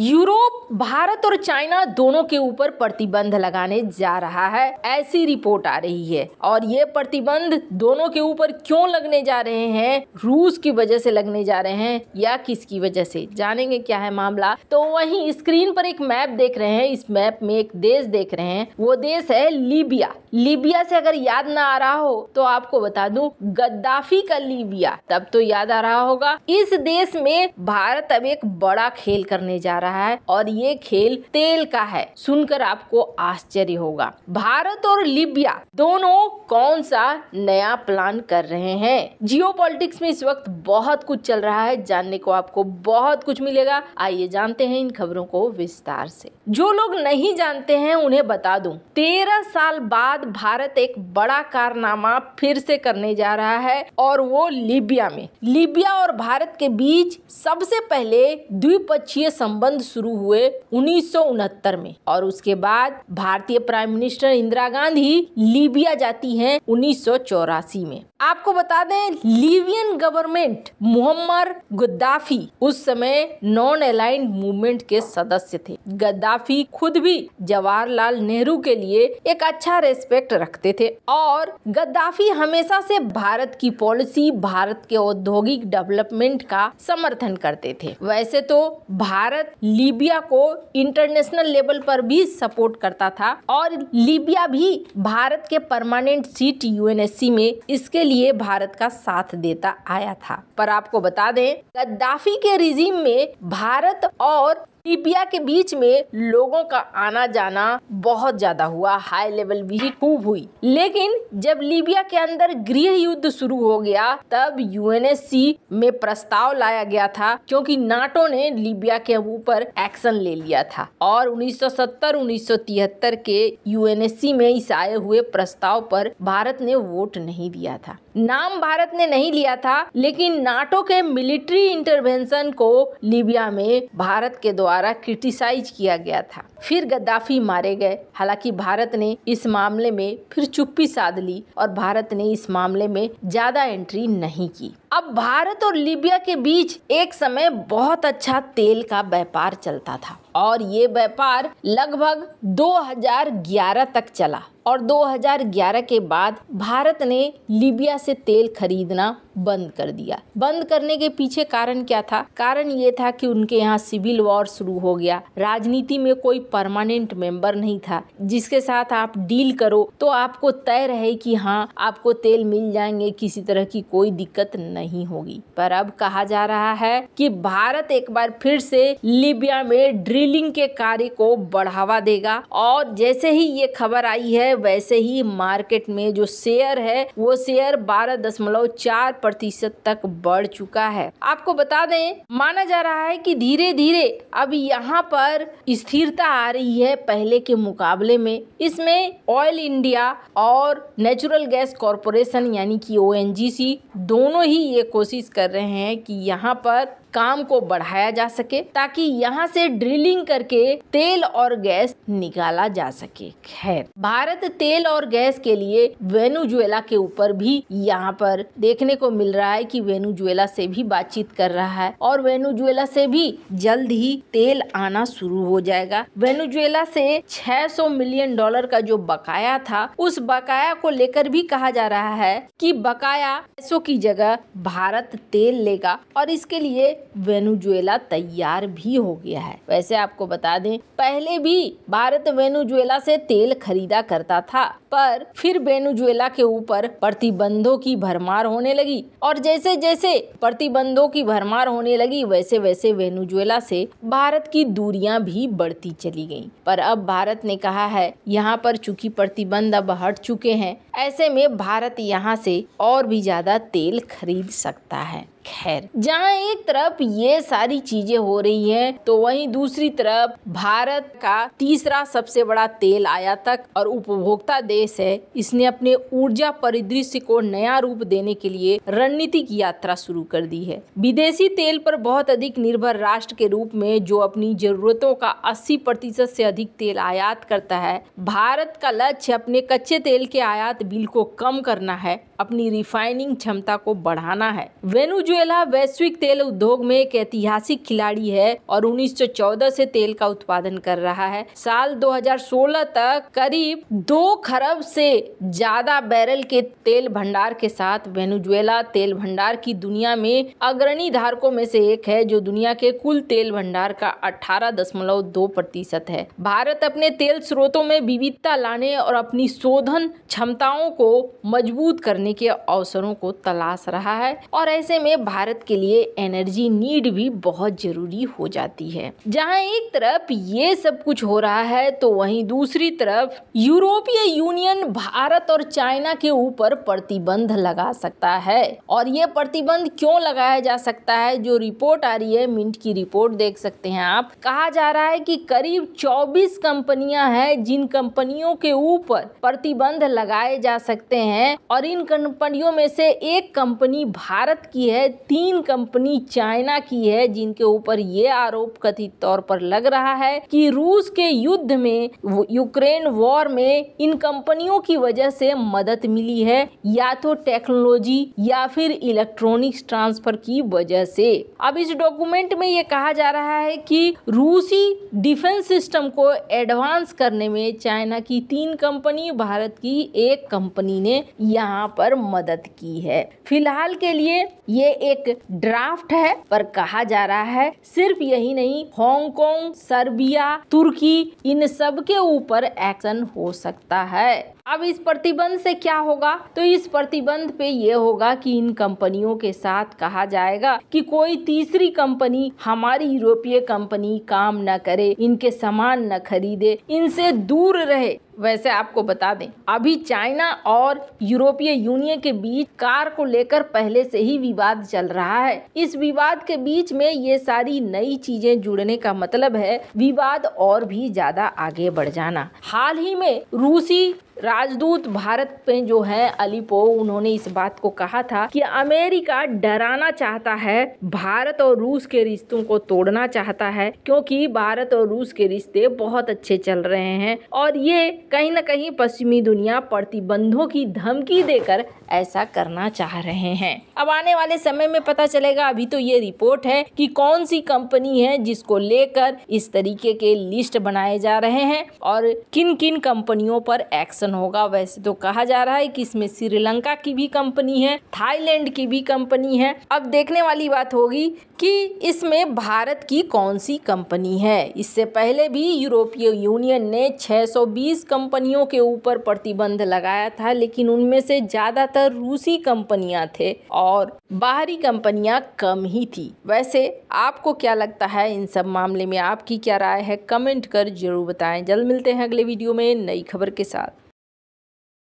Europe Bharat और China दोनों के ऊपर प्रतिबंध लगाने जा रहा है ऐसी रिपोर्ट आ रही है और ये प्रतिबंध दोनों के ऊपर क्यों लगने जा रहे हैं रूस की वजह से लगने जा रहे हैं या किसकी वजह से जानेंगे क्या है मामला तो वहीं स्क्रीन पर एक मैप देख रहे हैं इस मैप में एक देश देख रहे हैं वो देश है लीबिया लीबिया से अगर याद ना आ रहा हो तो आपको बता दूं गद्दाफी का लीबिया तब तो याद आ रहा होगा इस देश में भारत अब एक बड़ा खेल करने जा रहा है और ये खेल तेल का है सुनकर आपको आश्चर्य होगा भारत और लीबिया दोनों कौन सा नया प्लान कर रहे हैं जियो में इस वक्त बहुत कुछ चल रहा है जानने को आपको बहुत कुछ मिलेगा आइए जानते हैं इन खबरों को विस्तार से जो लोग नहीं जानते हैं उन्हें बता दूं तेरह साल बाद भारत एक बड़ा कारनामा फिर से करने जा रहा है और वो लीबिया में लीबिया और भारत के बीच सबसे पहले द्विपक्षीय संबंध शुरू हुए उन्नीस में और उसके बाद भारतीय prime minister Indira Gandhi Libya जाती हैं उन्नीस में आपको बता दें लीबियन गवर्नमेंट मुहम्मद गद्दाफी उस समय नॉन अलाइंड मूवमेंट के सदस्य थे गद्दाफी खुद भी जवाहरलाल नेहरू के लिए एक अच्छा रेस्पेक्ट रिस्पेक्ट रखते थे और गद्दाफी हमेशा से भारत की पॉलिसी भारत के औद्योगिक डेवलपमेंट का समर्थन करते थे वैसे तो भारत लीबिया को इंटरनेशनल लेवल पर भी सपोर्ट करता था और लीबिया भी भारत के परमानेंट सीट यूएनएससी में इसके लिए भारत का साथ देता आया था पर आपको बता दें गद्दाफी के रिजीम में भारत और टीपिया के बीच में लोगों का आना जाना बहुत ज्यादा हुआ हाई लेवल भी खूब हुई लेकिन जब लीबिया के अंदर गृह युद्ध शुरू हो गया तब यूएनएससी में प्रस्ताव लाया गया था क्योंकि नाटो ने लीबिया के ऊपर एक्शन ले लिया था और 1970-1973 के यूएनएससी में इस आए हुए प्रस्ताव पर भारत ने वोट नहीं दिया था नाम भारत ने नहीं लिया था लेकिन नाटो के मिलिट्री इंटरवेंशन को लीबिया में भारत के द्वारा क्रिटिसाइज किया गया था फिर गद्दाफी मारे गए हालांकि भारत ने इस मामले में फिर चुप्पी साध ली और भारत ने इस मामले में ज्यादा एंट्री नहीं की अब भारत और लीबिया के बीच एक समय बहुत अच्छा तेल का व्यापार चलता था और ये व्यापार लगभग 2011 तक चला और 2011 के बाद भारत ने लीबिया से तेल खरीदना बंद कर दिया बंद करने के पीछे कारण क्या था कारण ये था कि उनके यहाँ सिविल वॉर शुरू हो गया राजनीति में कोई परमानेंट मेंबर नहीं था जिसके साथ आप डील करो तो आपको तय रहे कि हाँ आपको तेल मिल जाएंगे किसी तरह की कोई दिक्कत नहीं होगी पर अब कहा जा रहा है कि भारत एक बार फिर से लीबिया में ड्रिल ड्रिलिंग के कार्य को बढ़ावा देगा और जैसे ही ये खबर आई है वैसे ही मार्केट में जो शेयर है वो शेयर बारह दशमलव चार प्रतिशत तक बढ़ चुका है आपको बता दें माना जा रहा है कि धीरे धीरे अब यहाँ पर स्थिरता आ रही है पहले के मुकाबले में इसमें ऑयल इंडिया और नेचुरल गैस कॉरपोरेशन यानी कि ओ दोनों ही ये कोशिश कर रहे हैं कि यहाँ पर काम को बढ़ाया जा सके ताकि यहाँ से ड्रिलिंग करके तेल और गैस निकाला जा सके खैर भारत तेल और गैस के लिए वेनुजुएला के ऊपर भी यहाँ पर देखने को मिल रहा है कि वेनुजुएला से भी बातचीत कर रहा है और वेनुजुएला से भी जल्द ही तेल आना शुरू हो जाएगा वेनुजुएला से 600 मिलियन डॉलर का जो बकाया था उस बकाया को लेकर भी कहा जा रहा है कि बकाया पैसों की जगह भारत तेल लेगा और इसके लिए वेनुजुएला तैयार भी हो गया है वैसे आपको बता दें पहले भी भारत वेनुजुएला से तेल खरीदा करता था पर फिर वेनुजुएला के ऊपर प्रतिबंधों की भरमार होने लगी और जैसे जैसे प्रतिबंधों की भरमार होने लगी वैसे वैसे वेनुजुएला से भारत की दूरियां भी बढ़ती चली गईं पर अब भारत ने कहा है यहाँ पर चूंकि प्रतिबंध अब हट चुके हैं ऐसे में भारत यहाँ से और भी ज्यादा तेल खरीद सकता है खैर जहाँ एक तरफ ये सारी चीजें हो रही है तो वहीं दूसरी तरफ भारत का तीसरा सबसे बड़ा तेल आयातक और उपभोक्ता देश है इसने अपने ऊर्जा परिदृश्य को नया रूप देने के लिए रणनीतिक यात्रा शुरू कर दी है विदेशी तेल पर बहुत अधिक निर्भर राष्ट्र के रूप में जो अपनी जरूरतों का 80 प्रतिशत से अधिक तेल आयात करता है भारत का लक्ष्य अपने कच्चे तेल के आयात बिल को कम करना है अपनी रिफाइनिंग क्षमता को बढ़ाना है वेनुजुएला वैश्विक तेल उद्योग में एक ऐतिहासिक खिलाड़ी है और 1914 से तेल का उत्पादन कर रहा है साल 2016 तक करीब दो खरब से ज्यादा बैरल के तेल भंडार के साथ वेनुजुएला तेल भंडार की दुनिया में अग्रणी धारकों में से एक है जो दुनिया के कुल तेल भंडार का अठारह प्रतिशत है भारत अपने तेल स्रोतों में विविधता लाने और अपनी शोधन क्षमताओं को मजबूत करने करने के अवसरों को तलाश रहा है और ऐसे में भारत के लिए एनर्जी नीड भी बहुत जरूरी हो जाती है जहाँ एक तरफ ये सब कुछ हो रहा है तो वहीं दूसरी तरफ यूरोपीय यूनियन भारत और चाइना के ऊपर प्रतिबंध लगा सकता है और ये प्रतिबंध क्यों लगाया जा सकता है जो रिपोर्ट आ रही है मिंट की रिपोर्ट देख सकते हैं आप कहा जा रहा है कि करीब 24 कंपनियां हैं जिन कंपनियों के ऊपर प्रतिबंध लगाए जा सकते हैं और इन कंपनियों में से एक कंपनी भारत की है तीन कंपनी चाइना की है जिनके ऊपर ये आरोप कथित तौर पर लग रहा है कि रूस के युद्ध में यूक्रेन वॉर में इन कंपनियों की वजह से मदद मिली है या तो टेक्नोलॉजी या फिर इलेक्ट्रॉनिक्स ट्रांसफर की वजह से अब इस डॉक्यूमेंट में ये कहा जा रहा है कि रूसी डिफेंस सिस्टम को एडवांस करने में चाइना की तीन कंपनी भारत की एक कंपनी ने यहाँ पर पर मदद की है फिलहाल के लिए ये एक ड्राफ्ट है पर कहा जा रहा है सिर्फ यही नहीं हांगकांग सर्बिया तुर्की इन सब के ऊपर एक्शन हो सकता है अब इस प्रतिबंध से क्या होगा तो इस प्रतिबंध पे ये होगा कि इन कंपनियों के साथ कहा जाएगा कि कोई तीसरी कंपनी हमारी यूरोपीय कंपनी काम न करे इनके सामान न खरीदे इनसे दूर रहे वैसे आपको बता दें अभी चाइना और यूरोपीय यूनियन के बीच कार को लेकर पहले से ही विवाद चल रहा है इस विवाद के बीच में ये सारी नई चीजें जुड़ने का मतलब है विवाद और भी ज्यादा आगे बढ़ जाना हाल ही में रूसी राजदूत भारत में जो है अलीपो उन्होंने इस बात को कहा था कि अमेरिका डराना चाहता है भारत और रूस के रिश्तों को तोड़ना चाहता है क्योंकि भारत और रूस के रिश्ते बहुत अच्छे चल रहे हैं और ये कहीं ना कहीं पश्चिमी दुनिया प्रतिबंधों की धमकी देकर ऐसा करना चाह रहे हैं अब आने वाले समय में पता चलेगा अभी तो ये रिपोर्ट है कि कौन सी कंपनी है जिसको लेकर इस तरीके के लिस्ट बनाए जा रहे हैं और किन किन कंपनियों पर एक्शन ऑप्शन होगा वैसे तो कहा जा रहा है कि इसमें श्रीलंका की भी कंपनी है थाईलैंड की भी कंपनी है अब देखने वाली बात होगी कि इसमें भारत की कौन सी कंपनी है इससे पहले भी यूरोपीय यूनियन ने 620 कंपनियों के ऊपर प्रतिबंध लगाया था लेकिन उनमें से ज़्यादातर रूसी कंपनियां थे और बाहरी कंपनियां कम ही थी वैसे आपको क्या लगता है इन सब मामले में आपकी क्या राय है कमेंट कर जरूर बताएं जल्द मिलते हैं अगले वीडियो में नई खबर के साथ